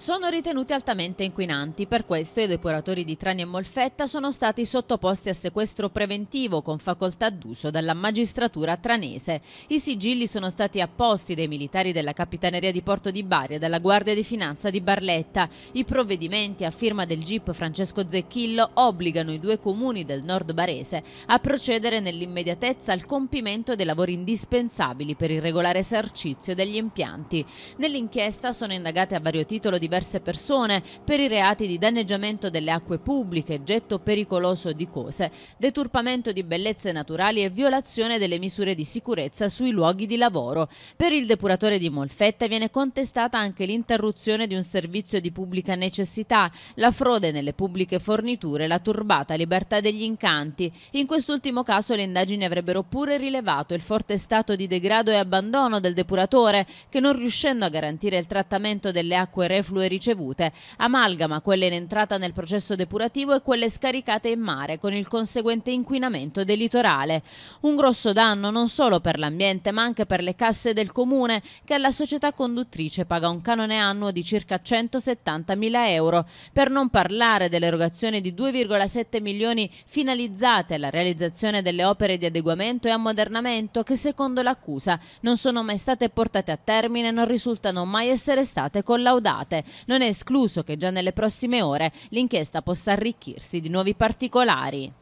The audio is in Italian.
sono ritenuti altamente inquinanti. Per questo i depuratori di Trani e Molfetta sono stati sottoposti a sequestro preventivo con facoltà d'uso dalla magistratura tranese. I sigilli sono stati apposti dai militari della Capitaneria di Porto di Bari e dalla Guardia di Finanza di Barletta. I provvedimenti a firma del GIP Francesco Zecchillo obbligano i due comuni del nord barese a procedere nell'immediatezza al compimento dei lavori indispensabili per il regolare esercizio degli impianti. Nell'inchiesta sono indagate a vario titolo di diverse persone per i reati di danneggiamento delle acque pubbliche, getto pericoloso di cose, deturpamento di bellezze naturali e violazione delle misure di sicurezza sui luoghi di lavoro. Per il depuratore di Molfetta viene contestata anche l'interruzione di un servizio di pubblica necessità, la frode nelle pubbliche forniture, la turbata libertà degli incanti. In quest'ultimo caso le indagini avrebbero pure rilevato il forte stato di degrado e abbandono del depuratore che non riuscendo a garantire il trattamento delle acque reflue e ricevute, amalgama quelle in entrata nel processo depurativo e quelle scaricate in mare con il conseguente inquinamento del litorale. Un grosso danno non solo per l'ambiente ma anche per le casse del comune che alla società conduttrice paga un canone annuo di circa 170 mila euro, per non parlare dell'erogazione di 2,7 milioni finalizzate alla realizzazione delle opere di adeguamento e ammodernamento che secondo l'accusa non sono mai state portate a termine e non risultano mai essere state collaudate. Non è escluso che già nelle prossime ore l'inchiesta possa arricchirsi di nuovi particolari.